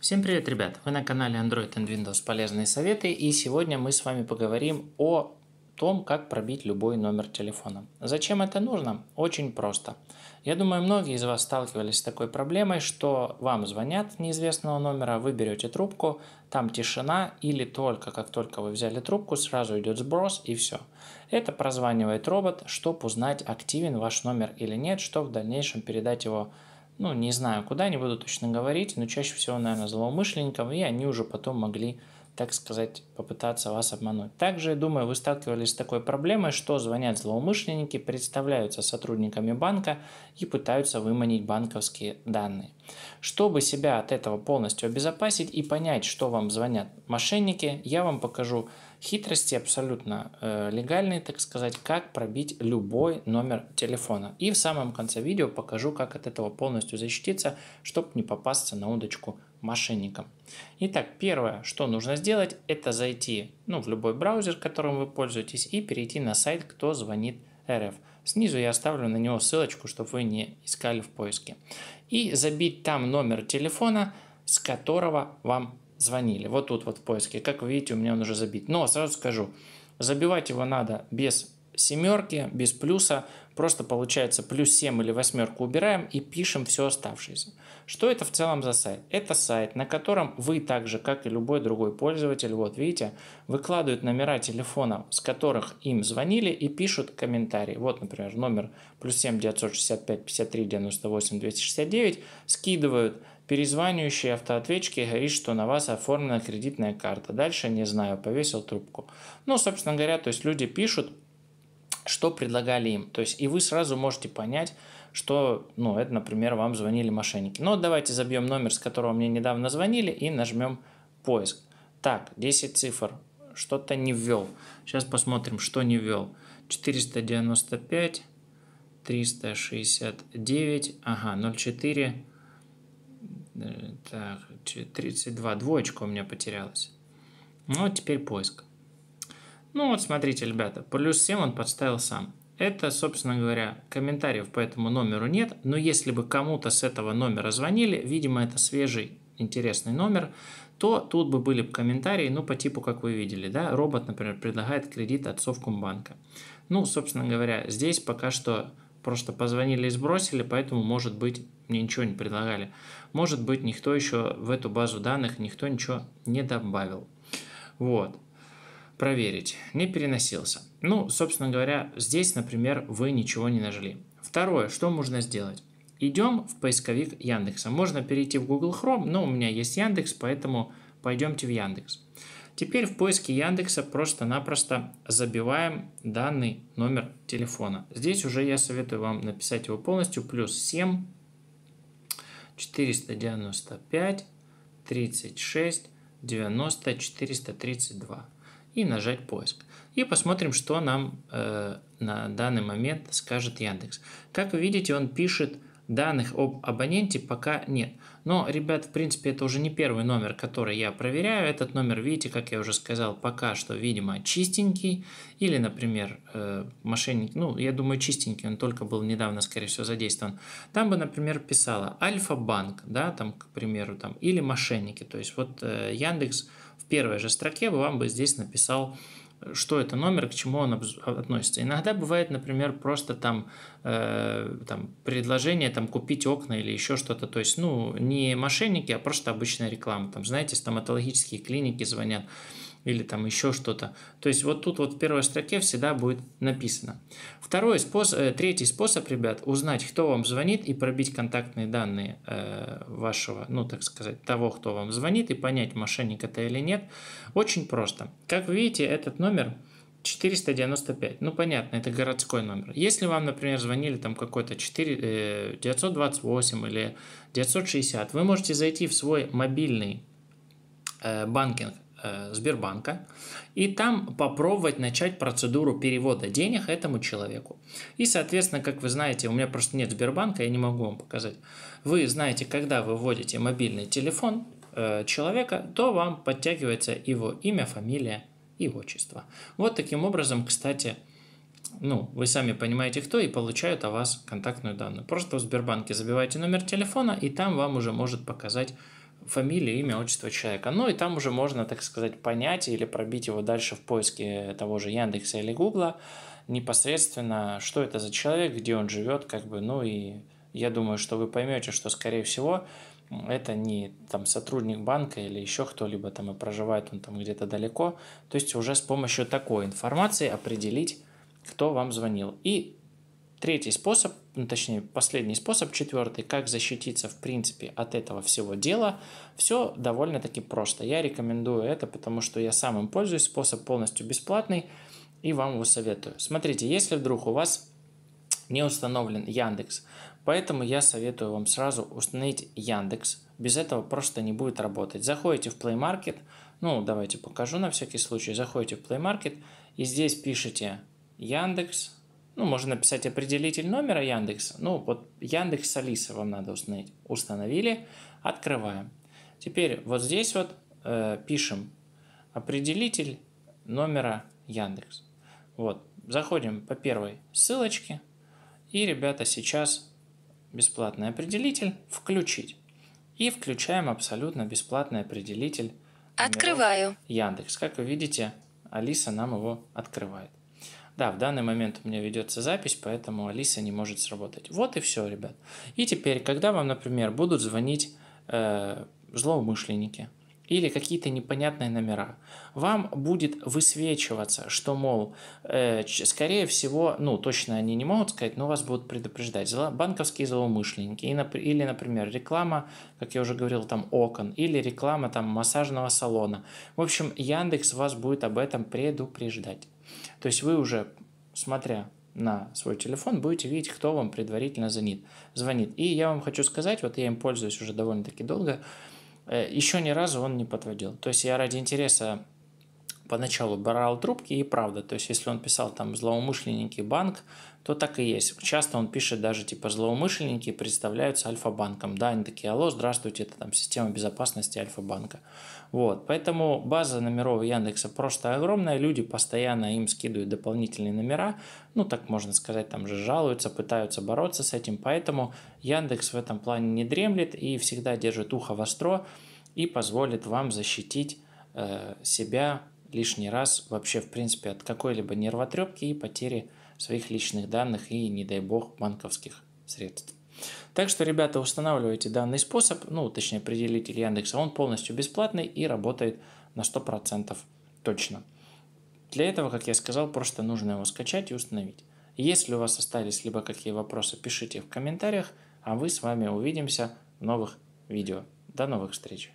Всем привет, ребят! Вы на канале Android and Windows полезные советы и сегодня мы с вами поговорим о том, как пробить любой номер телефона. Зачем это нужно? Очень просто. Я думаю, многие из вас сталкивались с такой проблемой, что вам звонят неизвестного номера, вы берете трубку, там тишина или только как только вы взяли трубку, сразу идет сброс и все. Это прозванивает робот, чтобы узнать, активен ваш номер или нет, чтобы в дальнейшем передать его ну, не знаю куда, не буду точно говорить, но чаще всего, наверное, злоумышленников и они уже потом могли, так сказать, попытаться вас обмануть. Также, думаю, вы сталкивались с такой проблемой, что звонят злоумышленники, представляются сотрудниками банка и пытаются выманить банковские данные. Чтобы себя от этого полностью обезопасить и понять, что вам звонят мошенники, я вам покажу Хитрости абсолютно э, легальные, так сказать, как пробить любой номер телефона. И в самом конце видео покажу, как от этого полностью защититься, чтобы не попасться на удочку мошенникам. Итак, первое, что нужно сделать, это зайти ну, в любой браузер, которым вы пользуетесь, и перейти на сайт «Кто звонит РФ». Снизу я оставлю на него ссылочку, чтобы вы не искали в поиске. И забить там номер телефона, с которого вам звонили. Вот тут вот в поиске. Как вы видите, у меня он уже забит. Но сразу скажу, забивать его надо без семерки, без плюса. Просто получается плюс 7 или восьмерку убираем и пишем все оставшееся. Что это в целом за сайт? Это сайт, на котором вы так же, как и любой другой пользователь, вот видите, выкладывают номера телефонов, с которых им звонили и пишут комментарии. Вот, например, номер плюс 7 965 53 98 269, скидывают Перезванивающий автоответчики говорит, что на вас оформлена кредитная карта. Дальше не знаю, повесил трубку. Ну, собственно говоря, то есть люди пишут, что предлагали им. То есть и вы сразу можете понять, что, ну, это, например, вам звонили мошенники. Но давайте забьем номер, с которого мне недавно звонили, и нажмем поиск. Так, 10 цифр. Что-то не ввел. Сейчас посмотрим, что не ввел. 495, 369, ага, 04, так, 32, двоечка у меня потерялась. Ну, вот теперь поиск. Ну, вот смотрите, ребята, плюс 7 он подставил сам. Это, собственно говоря, комментариев по этому номеру нет, но если бы кому-то с этого номера звонили, видимо, это свежий интересный номер, то тут бы были комментарии, ну, по типу, как вы видели, да, робот, например, предлагает кредит от Совкомбанка. Ну, собственно говоря, здесь пока что просто позвонили и сбросили, поэтому, может быть, мне ничего не предлагали. Может быть, никто еще в эту базу данных, никто ничего не добавил. Вот. Проверить. Не переносился. Ну, собственно говоря, здесь, например, вы ничего не нажгли. Второе, что можно сделать? Идем в поисковик Яндекса. Можно перейти в Google Chrome, но у меня есть Яндекс, поэтому пойдемте в Яндекс. Теперь в поиске Яндекса просто-напросто забиваем данный номер телефона. Здесь уже я советую вам написать его полностью. Плюс 7, 495, 36, 90, 432. И нажать поиск. И посмотрим, что нам э, на данный момент скажет Яндекс. Как вы видите, он пишет данных об абоненте пока нет. Но, ребят, в принципе, это уже не первый номер, который я проверяю. Этот номер, видите, как я уже сказал, пока что, видимо, чистенький. Или, например, э, мошенник, ну, я думаю, чистенький, он только был недавно, скорее всего, задействован. Там бы, например, писала Альфа-банк, да, там, к примеру, там, или мошенники. То есть вот э, Яндекс в первой же строке бы вам бы здесь написал что это номер, к чему он относится. Иногда бывает, например, просто там, э, там предложение там, купить окна или еще что-то. То есть, ну, не мошенники, а просто обычная реклама. Там, знаете, стоматологические клиники звонят или там еще что-то. То есть вот тут вот в первой строке всегда будет написано. Второй способ, э, третий способ, ребят, узнать, кто вам звонит и пробить контактные данные э, вашего, ну так сказать, того, кто вам звонит и понять, мошенник это или нет, очень просто. Как вы видите, этот номер 495. Ну, понятно, это городской номер. Если вам, например, звонили там какой-то 4, 928 э, или 960, вы можете зайти в свой мобильный банкинг Э, Сбербанка и там попробовать начать процедуру перевода денег этому человеку. И, соответственно, как вы знаете, у меня просто нет Сбербанка, я не могу вам показать. Вы знаете, когда вы вводите мобильный телефон э, человека, то вам подтягивается его имя, фамилия и отчество. Вот таким образом, кстати, ну, вы сами понимаете, кто, и получают о вас контактную данную. Просто в Сбербанке забиваете номер телефона, и там вам уже может показать фамилия, имя, отчество человека. Ну и там уже можно, так сказать, понять или пробить его дальше в поиске того же Яндекса или Гугла непосредственно, что это за человек, где он живет, как бы, ну и я думаю, что вы поймете, что, скорее всего, это не там сотрудник банка или еще кто-либо там и проживает он там где-то далеко. То есть уже с помощью такой информации определить, кто вам звонил. И Третий способ, ну, точнее последний способ, четвертый, как защититься в принципе от этого всего дела, все довольно-таки просто. Я рекомендую это, потому что я сам им пользуюсь, способ полностью бесплатный и вам его советую. Смотрите, если вдруг у вас не установлен Яндекс, поэтому я советую вам сразу установить Яндекс. Без этого просто не будет работать. Заходите в Play Market, ну давайте покажу на всякий случай, заходите в Play Market и здесь пишите Яндекс, ну, можно написать определитель номера Яндекса. Ну, вот Яндекс Алиса вам надо установить. Установили, открываем. Теперь вот здесь вот э, пишем определитель номера Яндекс. Вот, заходим по первой ссылочке. И, ребята, сейчас бесплатный определитель включить. И включаем абсолютно бесплатный определитель. Открываю. Яндекс. Как вы видите, Алиса нам его открывает. Да, в данный момент у меня ведется запись, поэтому Алиса не может сработать. Вот и все, ребят. И теперь, когда вам, например, будут звонить э, злоумышленники или какие-то непонятные номера, вам будет высвечиваться, что, мол, э, скорее всего, ну, точно они не могут сказать, но вас будут предупреждать зло, банковские злоумышленники и, нап или, например, реклама, как я уже говорил, там окон или реклама там массажного салона. В общем, Яндекс вас будет об этом предупреждать. То есть вы уже, смотря на свой телефон, будете видеть, кто вам предварительно звонит. звонит. И я вам хочу сказать, вот я им пользуюсь уже довольно-таки долго, э, еще ни разу он не подводил. То есть я ради интереса поначалу брал трубки, и правда, то есть если он писал там «злоумышленники банк», то так и есть. Часто он пишет даже типа «злоумышленники представляются Альфа-банком». Да, они такие «Алло, здравствуйте, это там система безопасности Альфа-банка». Вот, поэтому база номеров Яндекса просто огромная, люди постоянно им скидывают дополнительные номера, ну так можно сказать, там же жалуются, пытаются бороться с этим, поэтому Яндекс в этом плане не дремлет и всегда держит ухо востро и позволит вам защитить э, себя лишний раз вообще, в принципе, от какой-либо нервотрепки и потери своих личных данных и, не дай бог, банковских средств. Так что, ребята, устанавливайте данный способ, ну, точнее, определитель Яндекса, он полностью бесплатный и работает на 100% точно. Для этого, как я сказал, просто нужно его скачать и установить. Если у вас остались либо какие вопросы, пишите в комментариях, а мы с вами увидимся в новых видео. До новых встреч!